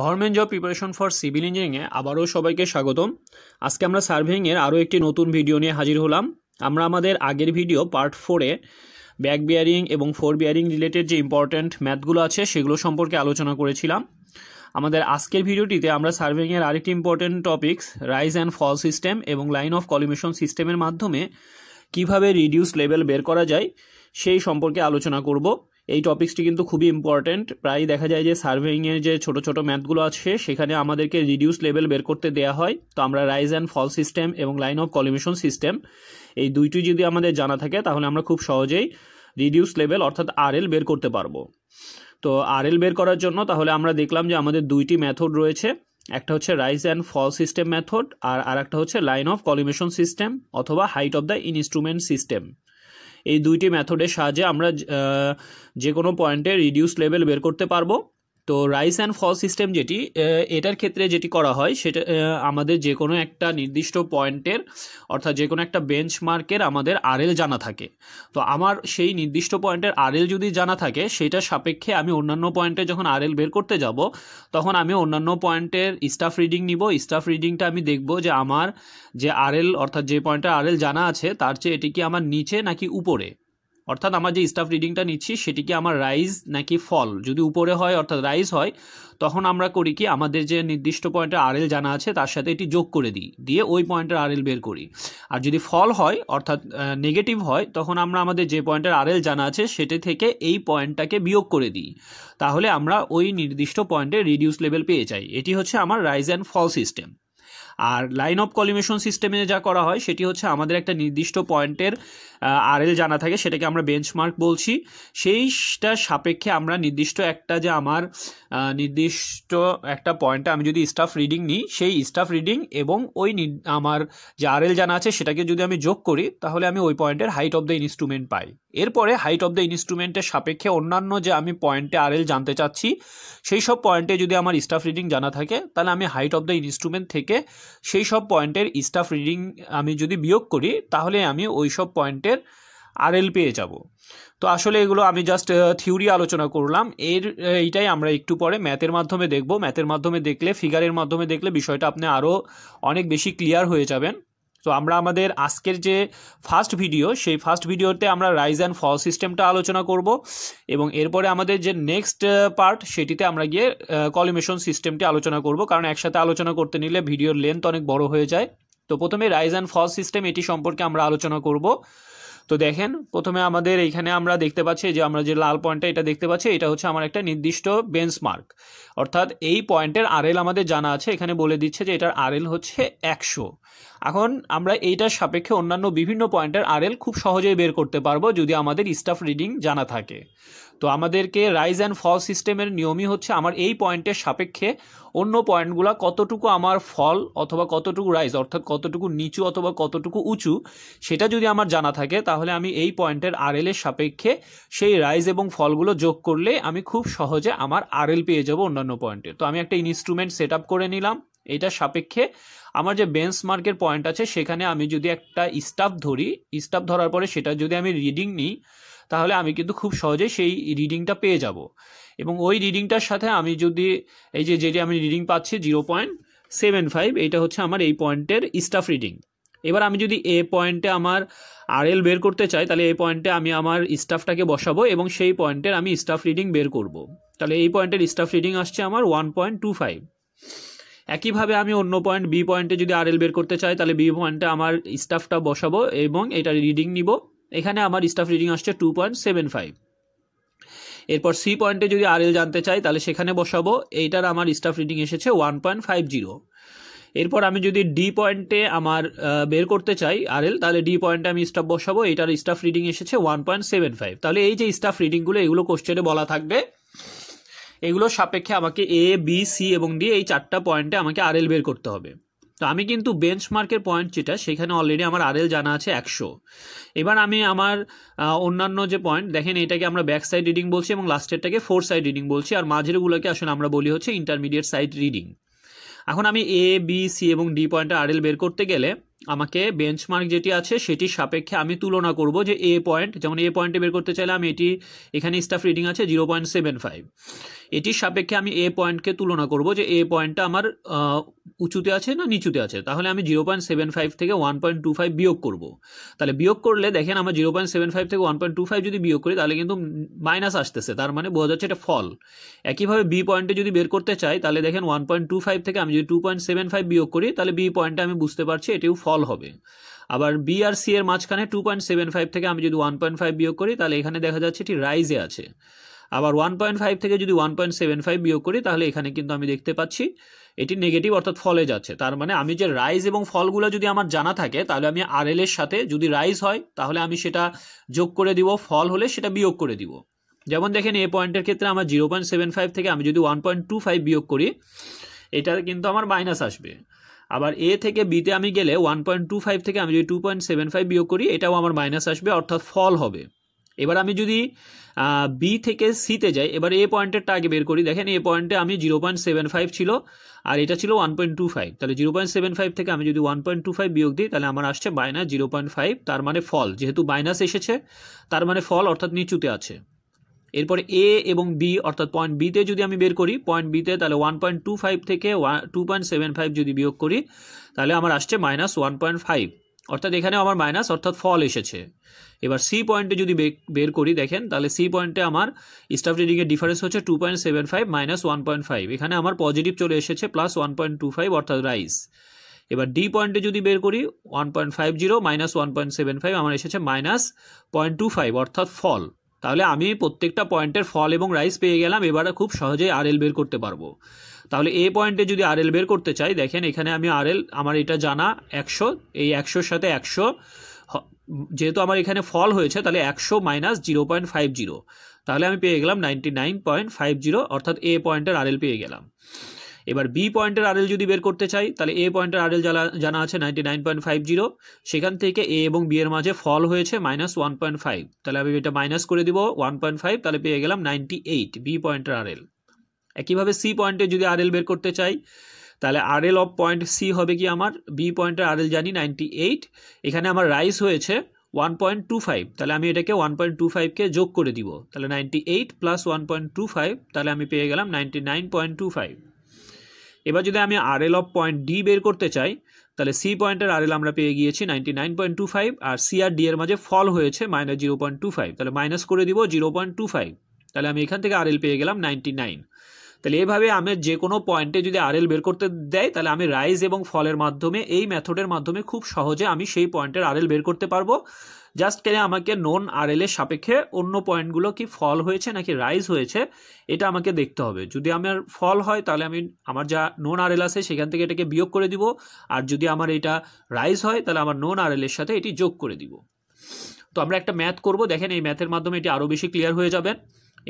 Government job preparation for civil ইঞ্জিনিয়ারিংয়ে আবারও সবাইকে স্বাগতম আজকে আমরা সার্ভেইংয়ের আরও একটি নতুন ভিডিও নিয়ে হাজির হলাম আমরা আমাদের আগের ভিডিও পার্ট ফোরে ব্যাক বিয়ারিং এবং ফোর বিয়ারিং রিলেটেড যে ইম্পর্ট্যান্ট ম্যাথগুলো আছে সেগুলো সম্পর্কে আলোচনা করেছিলাম আমাদের আজকের ভিডিওটিতে আমরা সার্ভেইংয়ের আরেকটি important topics rise and fall system এবং লাইন অফ কলিমেশন সিস্টেমের মাধ্যমে কিভাবে রিডিউস লেভেল বের করা যায় সেই সম্পর্কে আলোচনা করবো এই টপিক্সটি কিন্তু খুবই ইম্পর্ট্যান্ট প্রায় দেখা যায় যে সার্ভেইংয়ের যে ছোট ছোট ম্যাথগুলো আছে সেখানে আমাদেরকে রিডিউস লেভেল বের করতে দেওয়া হয় তো আমরা রাইজ অ্যান্ড ফল সিস্টেম এবং লাইন অফ কলিমিশন সিস্টেম এই দুইটি যদি আমাদের জানা থাকে তাহলে আমরা খুব সহজেই রিডিউস লেভেল অর্থাৎ আরএল বের করতে পারবো তো এল বের করার জন্য তাহলে আমরা দেখলাম যে আমাদের দুইটি মেথড রয়েছে একটা হচ্ছে rise and fall system method আর আরেকটা হচ্ছে লাইন অফ কলিমেশন সিস্টেম অথবা height of the instrument system এই দুইটি মেথডের সাহায্যে আমরা যে কোনো পয়েন্টে রিডিউস লেভেল বের করতে পারবো তো রাইস অ্যান্ড ফল সিস্টেম যেটি এটার ক্ষেত্রে যেটি করা হয় সেটা আমাদের যে কোনো একটা নির্দিষ্ট পয়েন্টের অর্থাৎ যে কোনো একটা বেঞ্চ মার্কের আমাদের আরএল জানা থাকে তো আমার সেই নির্দিষ্ট পয়েন্টের আরএল যদি জানা থাকে সেটা সাপেক্ষে আমি অন্যান্য পয়েন্টে যখন আরএল বের করতে যাব তখন আমি অন্যান্য পয়েন্টের স্টাফ রিডিং নিব স্টাফ রিডিংটা আমি দেখব যে আমার যে আরএল অর্থাৎ যে আর আরএল জানা আছে তার চেয়ে এটি কি আমার নিচে নাকি উপরে অর্থাৎ আমার যে স্টাফ রিডিংটা নিচ্ছি সেটিকে আমার রাইজ নাকি ফল যদি উপরে হয় অর্থাৎ রাইজ হয় তখন আমরা করি কি আমাদের যে নির্দিষ্ট পয়েন্টের এল জানা আছে তার সাথে এটি যোগ করে দিই দিয়ে ওই পয়েন্টের এল বের করি আর যদি ফল হয় অর্থাৎ নেগেটিভ হয় তখন আমরা আমাদের যে পয়েন্টের এল জানা আছে সেটি থেকে এই পয়েন্টটাকে বিয়োগ করে দিই তাহলে আমরা ওই নির্দিষ্ট পয়েন্টে রিডিউস লেভেল পেয়ে যাই এটি হচ্ছে আমার রাইজ অ্যান্ড ফল সিস্টেম আর লাইন অফ কলিমেশন সিস্টেমে যা করা হয় সেটি হচ্ছে আমাদের একটা নির্দিষ্ট পয়েন্টের আর এল জানা থাকে সেটাকে আমরা বেঞ্চমার্ক বলছি সেইটার সাপেক্ষে আমরা নির্দিষ্ট একটা যে আমার নির্দিষ্ট একটা পয়েন্টে আমি যদি স্টাফ রিডিং নিই সেই স্টাফ রিডিং এবং ওই আমার যে আর এল জানা আছে সেটাকে যদি আমি যোগ করি তাহলে আমি ওই পয়েন্টের হাইট অফ দ্য ইনস্ট্রুমেন্ট পাই এরপরে হাইট অফ দ্য ইনস্ট্রুমেন্টের সাপেক্ষে অন্যান্য যে আমি পয়েন্টে আর এল জানতে চাচ্ছি সেই সব পয়েন্টে যদি আমার স্টাফ রিডিং জানা থাকে তাহলে আমি হাইট অফ দ্য ইনস্ট্রুমেন্ট থেকে সেই সব পয়েন্টের স্টাফ রিডিং আমি যদি বিয়োগ করি তাহলে আমি ওই সব পয়েন্টে আর আরএল পেয়ে যাব তো আসলে এগুলো আমি জাস্ট থিওরি আলোচনা করলাম এর এইটাই আমরা একটু পরে ম্যাথের মাধ্যমে দেখব ম্যাথের মাধ্যমে দেখলে ফিগারের মাধ্যমে দেখলে বিষয়টা আপনি আরও অনেক বেশি ক্লিয়ার হয়ে যাবেন তো আমরা আমাদের আজকের যে ফার্স্ট ভিডিও সেই ফার্স্ট ভিডিওতে আমরা রাইজ অ্যান্ড ফল সিস্টেমটা আলোচনা করব এবং এরপরে আমাদের যে নেক্সট পার্ট সেটিতে আমরা গিয়ে কলিমেশন সিস্টেমটি আলোচনা করব কারণ একসাথে আলোচনা করতে নিলে ভিডিওর লেন্থ অনেক বড় হয়ে যায় তো প্রথমে রাইজ অ্যান্ড ফল সিস্টেম এটি সম্পর্কে আমরা আলোচনা করব তো দেখেন প্রথমে আমাদের এইখানে আমরা দেখতে পাচ্ছি যে আমরা যে লাল পয়েন্টটা এটা দেখতে পাচ্ছি এটা হচ্ছে আমার একটা নির্দিষ্ট বেঞ্চমার্ক অর্থাৎ এই পয়েন্টের আরএল আমাদের জানা আছে এখানে বলে দিচ্ছে যে এটার আরএল হচ্ছে একশো এখন আমরা এইটার সাপেক্ষে অন্যান্য বিভিন্ন পয়েন্টের আরএল খুব সহজেই বের করতে পারবো যদি আমাদের স্টাফ রিডিং জানা থাকে তো আমাদেরকে রাইজ অ্যান্ড ফল সিস্টেমের নিয়মই হচ্ছে আমার এই পয়েন্টের সাপেক্ষে অন্য পয়েন্টগুলো কতটুকু আমার ফল অথবা কতটুকু রাইজ অর্থাৎ কতটুকু নিচু অথবা কতটুকু উঁচু সেটা যদি আমার জানা থাকে তাহলে আমি এই পয়েন্টের আরএল এর সাপেক্ষে সেই রাইজ এবং ফলগুলো যোগ করলে আমি খুব সহজে আমার আরএল পেয়ে যাব অন্যান্য পয়েন্টে তো আমি একটা ইনস্ট্রুমেন্ট সেট করে নিলাম এটা সাপেক্ষে আমার যে বেঞ্চ মার্কের পয়েন্ট আছে সেখানে আমি যদি একটা স্টাফ ধরি স্টাফ ধরার পরে সেটা যদি আমি রিডিং নিই তাহলে আমি কিন্তু খুব সহজে সেই রিডিংটা পেয়ে যাব এবং ওই রিডিংটার সাথে আমি যদি এই যে যেটি আমি রিডিং পাচ্ছি জিরো পয়েন্ট সেভেন ফাইভ এটা হচ্ছে আমার এই পয়েন্টের স্টাফ রিডিং এবার আমি যদি এ পয়েন্টে আমার আরএল বের করতে চাই তাহলে এই পয়েন্টে আমি আমার স্টাফটাকে বসাবো এবং সেই পয়েন্টের আমি স্টাফ রিডিং বের করব। তাহলে এই পয়েন্টের স্টাফ রিডিং আসছে আমার ওয়ান পয়েন্ট টু ফাইভ একইভাবে আমি অন্য পয়েন্ট বি পয়েন্টে যদি আরএল বের করতে চাই তাহলে বি পয়েন্টে আমার স্টাফটা বসাবো এবং এটা রিডিং নিব এখানে আমার স্টাফ রিডিং আসছে টু পয়েন্ট সেভেন ফাইভ এরপর সি পয়েন্টে যদি আর এল জানতে চাই তাহলে সেখানে বসাবো এইটার আমার স্টাফ রিডিং এসেছে ওয়ান পয়েন্ট ফাইভ এরপর আমি যদি ডি পয়েন্টে আমার বের করতে চাই আর এল তাহলে ডি পয়েন্টে আমি স্টাফ বসাবো এটার স্টাফ রিডিং এসেছে ওয়ান পয়েন্ট সেভেন ফাইভ তাহলে এই যে স্টাফ রিডিংগুলো এগুলো কোশ্চেনে বলা থাকবে এগুলোর সাপেক্ষে আমাকে এ বি সি এবং ডি এই চারটা পয়েন্টে আমাকে আর এল বের করতে হবে তো আমি কিন্তু বেঞ্চমার্কের পয়েন্ট যেটা সেখানে অলরেডি আমার আরএল জানা আছে একশো এবার আমি আমার অন্যান্য যে পয়েন্ট দেখেন এটাকে আমরা ব্যাক সাইড রিডিং বলছি এবং লাস্টেরটাকে ফোর সাইড রিডিং বলছি আর মাঝেরগুলোকে আসলে আমরা বলি হচ্ছে ইন্টারমিডিয়েট সাইড রিডিং এখন আমি এ বি সি এবং ডি পয়েন্টটা আরএল বের করতে গেলে আমাকে বেঞ্চমার্ক যেটি আছে সেটির সাপেক্ষে আমি তুলনা করব যে এ পয়েন্ট যেমন এ পয়েন্টে বের করতে চাইলে আমি এটি এখানে স্টাফ রিডিং আছে জিরো পয়েন্ট সেভেন ফাইভ এটির সাপেক্ষে আমি এ পয়েন্টকে তুলনা করব যে এ পয়েন্টটা আমার উঁচুতে আছে না নিচুতে আছে তাহলে আমি জিরো পয়েন্ট সেভেন ফাইভ থেকে ওয়ান পয়েন্ট টু ফাইভ বিয়োগ করব তাহলে বিয়োগ করলে দেখেন আমার জিরো পয়েন্ট সেভেন ফাইভ থেকে ওয়ান পয়েন্ট টু ফাইভ যদি বিয়োগ করি তাহলে কিন্তু মাইনাস আসতেছে তার মানে বোঝা যাচ্ছে এটা ফল একইভাবে বি পয়েন্টে যদি বের করতে চাই তাহলে দেখেন ওয়ান পয়েন্ট টু ফাইভ থেকে আমি যদি টু পয়েন্ট সেভেন ফাইভ বিয়োগ করি তাহলে বি পয়েন্টটা আমি বুঝতে পারছি এটিও ফল ফল হবে আবার বি আর সি এর মাঝখানে টু পয়েন্ট সেভেন ফাইভ থেকে আমি যদি ওয়ান পয়েন্ট ফাইভ বিয়োগ করি তাহলে এখানে দেখা যাচ্ছে এটি রাইজে আছে আবার ওয়ান পয়েন্ট ফাইভ থেকে যদি ওয়ান পয়েন্ট সেভেন ফাইভ বিয়োগ করি তাহলে এখানে কিন্তু আমি দেখতে পাচ্ছি এটি নেগেটিভ অর্থাৎ ফলে যাচ্ছে তার মানে আমি যে রাইজ এবং ফলগুলো যদি আমার জানা থাকে তাহলে আমি আর এর সাথে যদি রাইজ হয় তাহলে আমি সেটা যোগ করে দিব ফল হলে সেটা বিয়োগ করে দিব যেমন দেখেন এ পয়েন্টের ক্ষেত্রে আমার জিরো পয়েন্ট সেভেন ফাইভ থেকে আমি যদি ওয়ান পয়েন্ট টু ফাইভ বিয়োগ করি এটা কিন্তু আমার মাইনাস আসবে আবার এ থেকে বিতে আমি গেলে ওয়ান পয়েন্ট টু ফাইভ থেকে আমি যদি টু পয়েন্ট সেভেন ফাইভ বিয়োগ করি এটাও আমার মাইনাস আসবে অর্থাৎ ফল হবে এবার আমি যদি বি থেকে সিতে যাই এবার এ পয়েন্টের টাকে বের করি দেখেন এ পয়েন্টে আমি জিরো পয়েন্ট সেভেন ফাইভ ছিল আর এটা ছিল ওয়ান পয়েন্ট টু ফাইভ তাহলে জিরো পয়েন্ট সেভেন ফাইভ থেকে আমি যদি ওয়ান পয়েন্ট টু ফাইভ বিয়োগ দিই তাহলে আমার আসছে মাইনাস জিরো পয়েন্ট ফাইভ তার মানে ফল যেহেতু মাইনাস এসেছে তার মানে ফল অর্থাৎ নিচুতে আছে এরপরে এ এবং বি অর্থাৎ পয়েন্ট বিতে যদি আমি বের করি পয়েন্ট বিতে তাহলে ওয়ান পয়েন্ট টু ফাইভ থেকে one two point seven five যদি বিয়োগ করি তাহলে আমার আসছে মাইনাস ওয়ান পয়েন্ট ফাইভ অর্থাৎ এখানে আমার মাইনাস অর্থাৎ ফল এসেছে এবার সি পয়েন্টে যদি বের করি দেখেন তাহলে সি পয়েন্টে আমার স্টাফ রিডিংয়ের ডিফারেন্স হচ্ছে two point seven five minus one point five এখানে আমার পজিটিভ চলে এসেছে plus one point two five অর্থাৎ রাইস এবার ডি পয়েন্টে যদি বের করি one point five zero minus one point seven five আমার এসেছে মাইনাস পয়েন্ট টু ফাইভ অর্থাৎ ফল তাহলে আমি প্রত্যেকটা পয়েন্টের ফল এবং রাইস পেয়ে গেলাম এবারে খুব সহজেই এল বের করতে পারবো তাহলে এ পয়েন্টে যদি আর বের করতে চাই দেখেন এখানে আমি আর আমার এটা জানা একশো এই একশোর সাথে একশো যেহেতু আমার এখানে ফল হয়েছে তাহলে একশো minus zero point five zero তাহলে আমি পেয়ে গেলাম ninety nine point five zero অর্থাৎ এ পয়েন্টের আর পেয়ে গেলাম এবার বি পয়েন্টের আর যদি বের করতে চাই তাহলে এ পয়েন্টের এল জানা আছে নাইনটি সেখান থেকে এ এবং বি এর মাঝে ফল হয়েছে মাইনাস ওয়ান তাহলে আমি এটা মাইনাস করে দিব ওয়ান তাহলে পেয়ে গেলাম নাইনটি এইট বি পয়েন্টের এল একইভাবে সি পয়েন্টে যদি আর বের করতে চাই তাহলে R L of point C হবে কি আমার বি পয়েন্টের আর জানি নাইনটি এখানে আমার রাইস হয়েছে ওয়ান পয়েন্ট টু ফাইভ তাহলে আমি এটাকে ওয়ান পয়েন্ট টু ফাইভকে যোগ করে দিব তাহলে ninety eight plus one point two five তাহলে আমি পেয়ে গেলাম ninety nine point two five এবার যদি আমি R L of point D বের করতে চাই তাহলে সি পয়েন্টের আর এল আমরা পেয়ে গিয়েছি ninety nine point two five আর সি আর ডি এর মাঝে ফল হয়েছে minus zero point two five তাহলে মাইনাস করে দিব জিরো পয়েন্ট টু ফাইভ তাহলে আমি এখান থেকে আর এল পেয়ে গেলাম নাইনটি নাইন তাহলে এভাবে আমি যে কোনো পয়েন্টে যদি আর এল বের করতে দেয় তাহলে আমি রাইজ এবং ফলের মাধ্যমে এই মেথডের মাধ্যমে খুব সহজে আমি সেই পয়েন্টের আর এল বের করতে পারবো জাস্ট কেন আমাকে নন আর এল এর সাপেক্ষে অন্য পয়েন্টগুলো কি ফল হয়েছে নাকি রাইজ হয়েছে এটা আমাকে দেখতে হবে যদি আমার ফল হয় তাহলে আমি আমার যা নন আর এল আছে সেখান থেকে এটাকে বিয়োগ করে দিব আর যদি আমার এটা রাইজ হয় তাহলে আমার নন আর এল এর সাথে এটি যোগ করে দিব তো আমরা একটা ম্যাথ করব দেখেন এই ম্যাথের মাধ্যমে এটি আরও বেশি ক্লিয়ার হয়ে যাবেন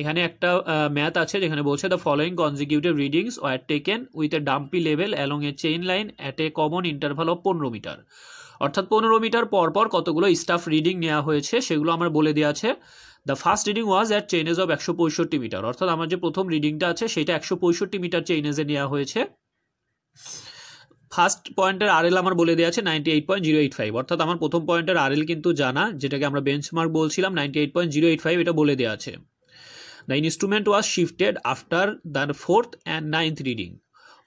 এখানে একটা ম্যাথ আছে যেখানে বলছে the following consecutive readings were taken with a dumpy level along a chain line at a common interval of পনেরো মিটার অর্থাৎ পনেরো মিটার পরপর কতগুলো স্টাফ রিডিং নেওয়া হয়েছে সেগুলো আমার বলে দেওয়া আছে the first reading was at chainage of একশো পঁয়ষট্টি মিটার অর্থাৎ আমার যে প্রথম রিডিংটা আছে সেটা একশো পঁয়ষট্টি মিটার চেনেজে নেওয়া হয়েছে ফার্স্ট পয়েন্টের এল আমার বলে দেওয়া আছে ninety eight point zero eight five অর্থাৎ আমার প্রথম পয়েন্টের এল কিন্তু জানা যেটাকে আমরা বেঞ্চমার্ক বলছিলাম ninety eight point zero eight five এটা বলে দেওয়া আছে the instrument was shifted after the fourth and ninth reading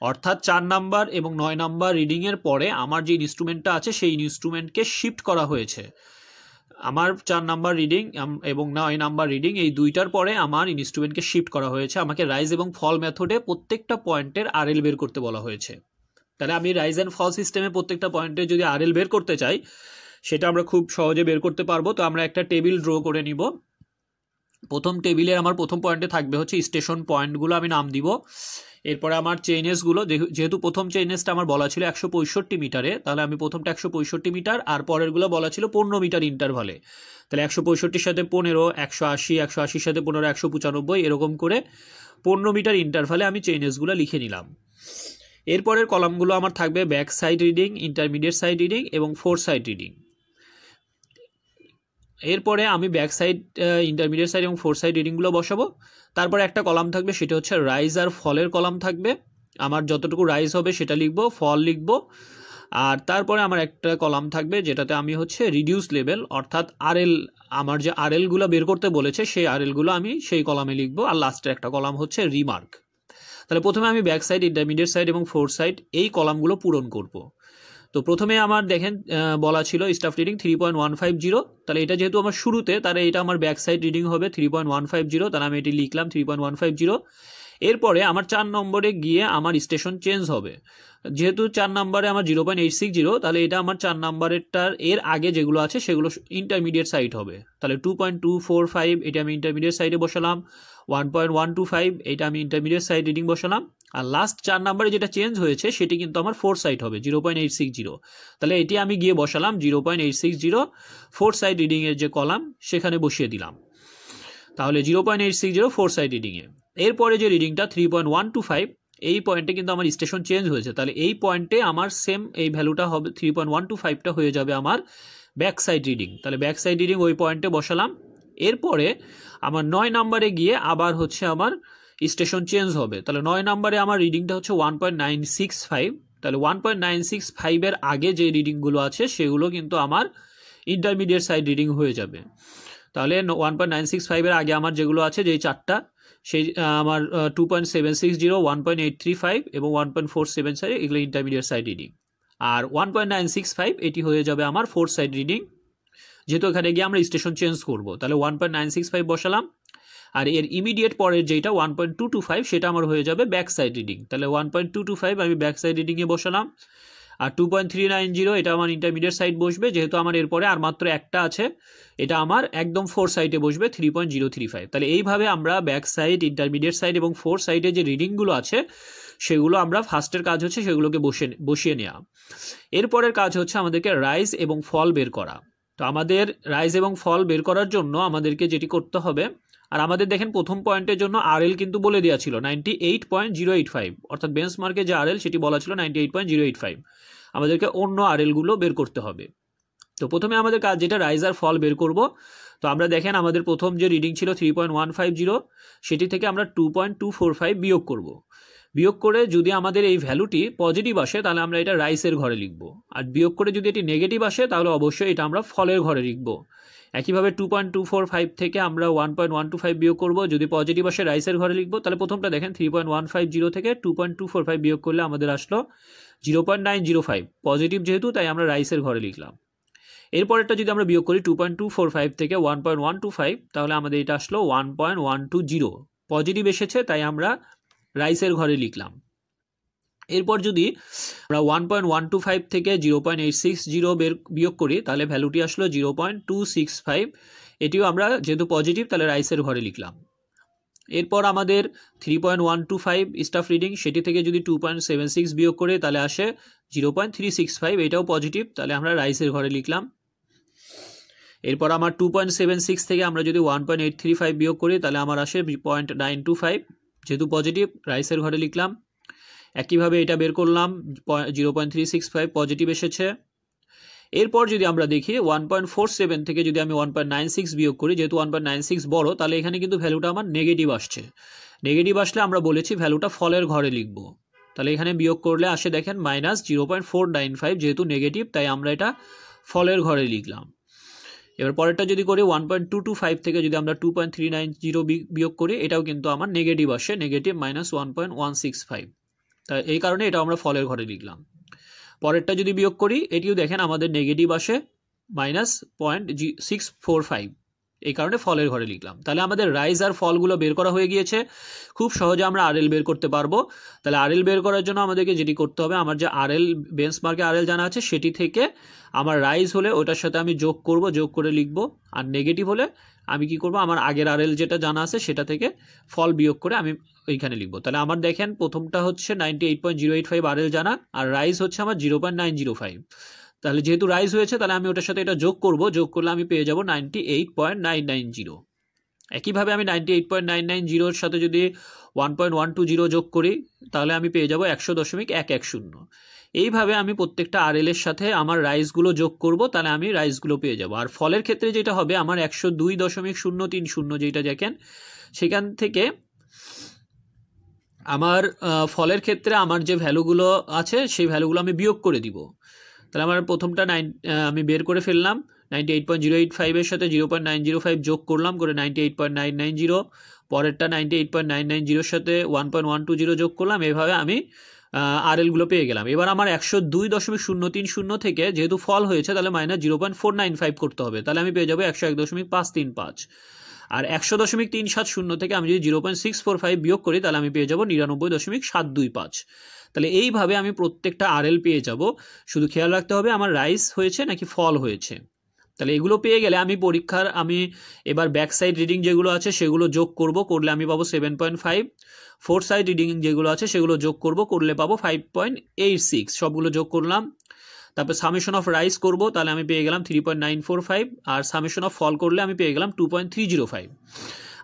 অর্থাৎ চার নাম্বার এবং নয় নাম্বার রিডিংয়ের পরে আমার যে ইনস্ট্রুমেন্টটা আছে সেই ইনস্ট্রুমেন্টকে শিফট করা হয়েছে আমার চার নাম্বার রিডিং এবং নয় নাম্বার রিডিং এই দুইটার পরে আমার ইনস্ট্রুমেন্টকে শিফট করা হয়েছে আমাকে রাইজ এবং ফল মেথডে প্রত্যেকটা পয়েন্টের আর এল বের করতে বলা হয়েছে তাহলে আমি রাইজ অ্যান্ড ফল সিস্টেমে প্রত্যেকটা পয়েন্টে যদি আর এল বের করতে চাই সেটা আমরা খুব সহজে বের করতে পারবো তো আমরা একটা টেবিল ড্র করে নিব প্রথম টেবিলের আমার প্রথম পয়েন্টে থাকবে হচ্ছে স্টেশন পয়েন্টগুলো আমি নাম দিব এরপরে আমার চেইনেসগুলো যেহেতু প্রথম চেইনেসটা আমার বলা ছিল একশো পঁয়ষট্টি মিটারে তাহলে আমি প্রথমটা একশো পঁয়ষট্টি মিটার আর পরেরগুলো বলা ছিল পনেরো মিটার ইন্টারভালে তাহলে একশো পঁয়ষট্টির সাথে পনেরো একশো আশি একশো আশির সাথে পনেরো একশো পঁচানব্বই এরকম করে পনেরো মিটার ইন্টারভালে আমি চেইনেসগুলো লিখে নিলাম এরপরের কলামগুলো আমার থাকবে back side reading intermediate side reading এবং ফোর সাইড রিডিং এরপরে আমি ব্যাক সাইড ইন্টারমিডিয়েট সাইড এবং ফোর সাইড রিডিংগুলো বসাবো তারপরে একটা কলাম থাকবে সেটা হচ্ছে রাইজ আর ফলের কলাম থাকবে আমার যতটুকু রাইজ হবে সেটা লিখব ফল লিখব আর তারপরে আমার একটা কলাম থাকবে যেটাতে আমি হচ্ছে রিডিউস লেভেল অর্থাৎ এল আমার যে আর এলগুলো বের করতে বলেছে সেই আর এলগুলো আমি সেই কলামে লিখব আর লাস্টের একটা কলাম হচ্ছে রিমার্ক তাহলে প্রথমে আমি ব্যাক সাইড ইন্টারমিডিয়েট সাইড এবং ফোর সাইড এই কলামগুলো পূরণ করব তো প্রথমে আমার দেখেন বলা ছিল staff reading three point one five zero তাহলে এটা যেহেতু আমার শুরুতে তাহলে এটা আমার ব্যাক সাইড রিডিং হবে three point one five zero তাহলে আমি এটি লিখলাম three point one five zero এরপরে আমার চার নম্বরে গিয়ে আমার স্টেশন চেঞ্জ হবে যেহেতু চার নম্বরে আমার zero point eight six zero তাহলে এটা আমার চার নম্বরেরটার এর আগে যেগুলো আছে সেগুলো ইন্টারমিডিয়েট সাইট হবে তাহলে two point two four five এটা আমি ইন্টারমিডিয়েট সাইডে বসালাম one point one two five এটা আমি ইন্টারমিডিয়েট সাইড রিডিং বসালাম আর লাস্ট চার নাম্বারে যেটা চেঞ্জ হয়েছে সেটি কিন্তু আমার ফোর সাইড হবে জিরো পয়েন্ট এইট সিক্স তাহলে এটি আমি গিয়ে বসালাম zero point eight six zero fore side রিডিংয়ের যে কলাম সেখানে বসিয়ে দিলাম তাহলে zero point eight six zero fore side রিডিংয়ে এরপরে যে রিডিংটা three point one two five এই পয়েন্টে কিন্তু আমার স্টেশন চেঞ্জ হয়েছে তাহলে এই পয়েন্টে আমার সেম এই ভ্যালুটা হবে থ্রি পয়েন্ট ওয়ান টু ফাইভটা হয়ে যাবে আমার ব্যাক সাইড রিডিং তাহলে ব্যাক সাইড রিডিং ওই পয়েন্টে বসালাম এরপরে আমার নয় নাম্বারে গিয়ে আবার হচ্ছে আমার স্টেশন চেঞ্জ হবে তাহলে নয় নম্বরে আমার রিডিংটা হচ্ছে one point nine six five তাহলে ওয়ান পয়েন্ট নাইন সিক্স ফাইভের আগে যে রিডিংগুলো আছে সেগুলো কিন্তু আমার ইন্টারমিডিয়েট সাইড রিডিং হয়ে যাবে তাহলে ওয়ান পয়েন্ট নাইন সিক্স ফাইভের আগে আমার যেগুলো আছে যেই চারটা সেই আমার two point seven six zero one point eight three five এবং one point four seven side এগুলো ইন্টারমিডিয়েট সাইড রিডিং আর one point nine six five এটি হয়ে যাবে আমার ফোর সাইড রিডিং যেহেতু এখানে গিয়ে আমরা স্টেশন চেঞ্জ করবো তাহলে one point nine six five বসালাম আর এর ইমিডিয়েট পরের যেটা one point two two five সেটা আমার হয়ে যাবে ব্যাক সাইড রিডিং তাহলে one point two two five আমি ব্যাক সাইড রিডিংয়ে বসালাম আর two point three nine zero এটা আমার ইন্টারমিডিয়েট সাইড বসবে যেহেতু আমার এরপরে আর মাত্র একটা আছে এটা আমার একদম ফোর সাইডে বসবে three point zero three five তাহলে এইভাবে আমরা ব্যাক সাইড ইন্টারমিডিয়েট সাইড এবং ফোর সাইডে যে রিডিংগুলো আছে সেগুলো আমরা ফার্স্টের কাজ হচ্ছে সেগুলোকে বসে বসিয়ে নেওয়া এরপরের কাজ হচ্ছে আমাদেরকে রাইস এবং ফল বের করা তো আমাদের রাইজ এবং ফল বের করার জন্য আমাদেরকে যেটি করতে হবে আর আমাদের দেখেন প্রথম পয়েন্টের জন্য আর এল কিন্তু বলে দেওয়া ছিল ninety eight point zero eight five অর্থাৎ বেঞ্চমার্কে যে আর এল সেটি বলা ছিল ninety eight point zero eight five আমাদেরকে অন্য আর এলগুলো বের করতে হবে তো প্রথমে আমাদের কাজ যেটা রাইজ আর ফল বের করব তো আমরা দেখেন আমাদের প্রথম যে রিডিং ছিল three point one five zero সেটি থেকে আমরা two point two four five বিয়োগ করবো বিয়োগ করে যদি আমাদের এই ভ্যালুটি পজিটিভ আসে তাহলে আমরা এটা রাইসের ঘরে লিখব আর বিয়োগ করে যদি এটি নেগেটিভ আসে তাহলে অবশ্যই এটা আমরা ফলের ঘরে লিখব একইভাবে two point two four five থেকে আমরা one point one two five বিয়োগ করবো যদি পজিটিভ আসে রাইসের ঘরে লিখবো তাহলে প্রথমটা দেখেন three point one five zero থেকে two point two four five বিয়োগ করলে আমাদের আসলো zero point nine zero five positive যেহেতু তাই আমরা রাইসের ঘরে লিখলাম এরপরেরটা যদি আমরা বিয়োগ করি two point two four five থেকে one point one two five তাহলে আমাদের এটা আসলো one point one two zero positive এসেছে তাই আমরা রাইসের ঘরে লিখলাম এরপর যদি আমরা one point one two five থেকে zero point eight six zero বের বিয়োগ করি তাহলে ভ্যালুটি আসলো zero point two six five এটিও আমরা যেহেতু পজিটিভ তাহলে রাইসের ঘরে লিখলাম এরপর আমাদের three point one two five staff reading সেটি থেকে যদি টু পয়েন্ট সেভেন সিক্স বিয়োগ করে তাহলে আসে zero point three six five এটাও পজিটিভ তাহলে আমরা রাইসের ঘরে লিখলাম এরপর আমার টু পয়েন্ট সেভেন সিক্স থেকে আমরা যদি one point eight three five বিয়োগ করি তাহলে আমার আসে পয়েন্ট নাইন টু ফাইভ যেহেতু পজিটিভ রাইসের ঘরে লিখলাম একইভাবে এটা বের করলাম zero point three six five positive এসেছে এরপর যদি আমরা দেখি ওয়ান পয়েন্ট ফোর সেভেন থেকে যদি আমি ওয়ান পয়েন্ট নাইন সিক্স বিয়োগ করি যেহেতু ওয়ান পয়েন্ট নাইন সিক্স বড়ো তাহলে এখানে কিন্তু ভ্যালুটা আমার নেগেটিভ আসছে নেগেটিভ আসলে আমরা বলেছি ভ্যালুটা ফলের ঘরে লিখব তাহলে এখানে বিয়োগ করলে আসে দেখেন minus zero point four nine five যেহেতু নেগেটিভ তাই আমরা এটা ফলের ঘরে লিখলাম এবার পরেরটা যদি করি one point two two five থেকে যদি আমরা two point three nine zero বিয়োগ করি এটাও কিন্তু আমার নেগেটিভ আসে negative minus one point one six five তাই এই কারণে এটা আমরা ফলের ঘরে লিখলাম পরেরটা যদি বিয়োগ করি এটিও দেখেন আমাদের নেগেটিভ আসে মাইনাস পয়েন্ট জি সিক্স ফোর ফাইভ এই কারণে ফলের ঘরে লিখলাম তাহলে আমাদের রাইজ আর ফলগুলো বের করা হয়ে গিয়েছে খুব সহজে আমরা আর বের করতে পারবো তাহলে আর বের করার জন্য আমাদেরকে যেটি করতে হবে আমার যে আর আরএল বেঞ্চমার্কে আর জানা আছে সেটি থেকে আমার রাইজ হলে ওটার সাথে আমি যোগ করব যোগ করে লিখব আর নেগেটিভ হলে আমি কি করব আমার আগের আর যেটা জানা আছে সেটা থেকে ফল বিয়োগ করে আমি ওইখানে লিখবো তাহলে আমার দেখেন প্রথমটা হচ্ছে ninety eight point zero eight five আর জানা আর রাইজ হচ্ছে আমার zero point nine zero five তাহলে যেহেতু রাইজ হয়েছে তাহলে আমি ওটার সাথে এটা যোগ করব যোগ করলে আমি পেয়ে যাব ninety eight point nine nine zero একইভাবে আমি ninety eight point nine nine জিরোর সাথে যদি one point one two zero যোগ করি তাহলে আমি পেয়ে যাব একশো দশমিক এক এক শূন্য এইভাবে আমি প্রত্যেকটা আর এর সাথে আমার রাইসগুলো যোগ করব তাহলে আমি রাইসগুলো পেয়ে যাব আর ফলের ক্ষেত্রে যেটা হবে আমার একশো দুই দশমিক শূন্য তিন শূন্য যেটা দেখেন সেখান থেকে আমার ফলের ক্ষেত্রে আমার যে ভ্যালুগুলো আছে সেই ভ্যালুগুলো আমি বিয়োগ করে দিব তাহলে আমার প্রথমটা নাইন আমি বের করে ফেললাম ninety eight point zero eight ফাইভের সাথে zero point nine zero five যোগ করলাম করে ninety eight point nine nine zero পরেরটা ninety eight point nine nine জিরোর সাথে one point one two zero যোগ করলাম এভাবে আমি আর এলগুলো পেয়ে গেলাম এবার আমার একশো দুই দশমিক শূন্য তিন শূন্য থেকে যেহেতু ফল হয়েছে তাহলে minus zero point four nine five করতে হবে তাহলে আমি পেয়ে যাবো একশো এক দশমিক পাঁচ তিন পাঁচ আর একশো দশমিক তিন সাত শূন্য থেকে আমি যদি zero point six four five বিয়োগ করি তাহলে আমি পেয়ে যাবো নিরানব্বই দশমিক সাত দুই পাঁচ তাহলে এইভাবে আমি প্রত্যেকটা এল পেয়ে যাব শুধু খেয়াল রাখতে হবে আমার রাইস হয়েছে নাকি ফল হয়েছে তাহলে এগুলো পেয়ে গেলে আমি পরীক্ষার আমি এবার ব্যাক সাইড রিডিং যেগুলো আছে সেগুলো যোগ করব করলে আমি পাবো seven point five four side reading যেগুলো আছে সেগুলো যোগ করব করলে পাবো ফাইভ পয়েন্ট এইট সিক্স সবগুলো যোগ করলাম তারপর সামেশন অফ রাইস করব তাহলে আমি পেয়ে গেলাম three point nine four five আর সামেশন অফ ফল করলে আমি পেয়ে গেলাম two point three zero five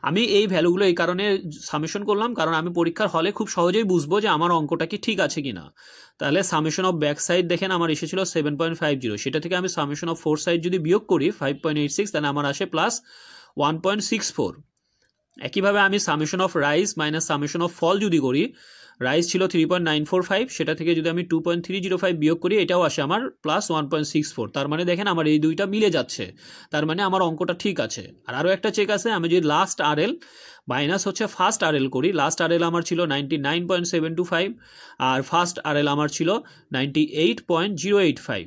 আমি এই ভ্যালুগুলো এই কারণে সামেশন করলাম কারণ আমি পরীক্ষার হলে খুব সহজেই বুঝবো যে আমার অঙ্কটা কি ঠিক আছে কি না তাহলে সামেশন অফ ব্যাক সাইড দেখেন আমার এসেছিল সেভেন পয়েন্ট ফাইভ জিরো সেটা থেকে আমি সামেশন অফ ফোর সাইড যদি বিয়োগ করি ফাইভ পয়েন্ট এইট সিক্স তাহলে আমার আসে plus one point six four একইভাবে আমি summation of rise minus summation of fall যদি করি রাইস ছিল three point nine four five সেটা থেকে যদি আমি two point three zero five বিয়োগ করি এটাও আসে আমার plus one point six four তার মানে দেখেন আমার এই দুইটা মিলে যাচ্ছে তার মানে আমার অঙ্কটা ঠিক আছে আর আরও একটা চেক আছে আমি যদি লাস্ট আর এল মাইনাস হচ্ছে ফার্স্ট আর এল করি লাস্ট আর এল আমার ছিল ninety nine point seven two five আর ফার্স্ট আর এল আমার ছিল ninety eight point zero eight five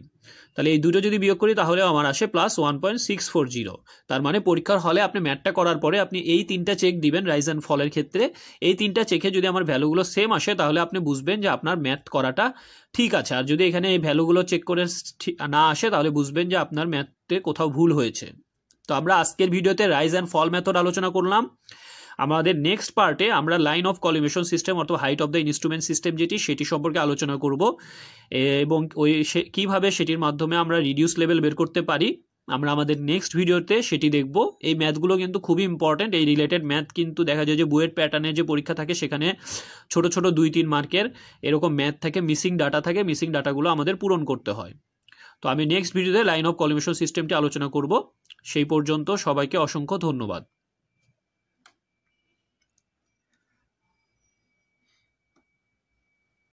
তাহলে এই দুটো যদি বিয়োগ করি তাহলে আমার আসে plus one point six four zero তার মানে পরীক্ষার হলে আপনি ম্যাটটা করার পরে আপনি এই তিনটা চেক দিবেন রাইজ অ্যান্ড ফলের ক্ষেত্রে এই তিনটা চেকে যদি আমার ভ্যালুগুলো সেম আসে তাহলে আপনি বুঝবেন যে আপনার ম্যাথ করাটা ঠিক আছে আর যদি এখানে এই ভ্যালুগুলো চেক করে না আসে তাহলে বুঝবেন যে আপনার ম্যাথে কোথাও ভুল হয়েছে তো আমরা আজকের ভিডিওতে রাইজ অ্যান্ড ফল ম্যাথড আলোচনা করলাম আমাদের নেক্সট পার্টে আমরা লাইন অফ কলিমেশন সিস্টেম অর্থাৎ height of the instrument system যেটি সেটি সম্পর্কে আলোচনা করব এবং ওই কীভাবে সেটির মাধ্যমে আমরা রিডিউস লেভেল বের করতে পারি আমরা আমাদের নেক্সট ভিডিওতে সেটি দেখব এই ম্যাথগুলো কিন্তু খুবই ইম্পর্ট্যান্ট এই রিলেটেড ম্যাথ কিন্তু দেখা যায় যে বুয়েট প্যাটার্নের যে পরীক্ষা থাকে সেখানে ছোট ছোট দুই তিন মার্কের এরকম ম্যাথ থাকে মিসিং ডাটা থাকে মিসিং ডাটাগুলো আমাদের পূরণ করতে হয় তো আমি নেক্সট ভিডিওতে লাইন অফ কলিমেশন সিস্টেমটি আলোচনা করব সেই পর্যন্ত সবাইকে অসংখ্য ধন্যবাদ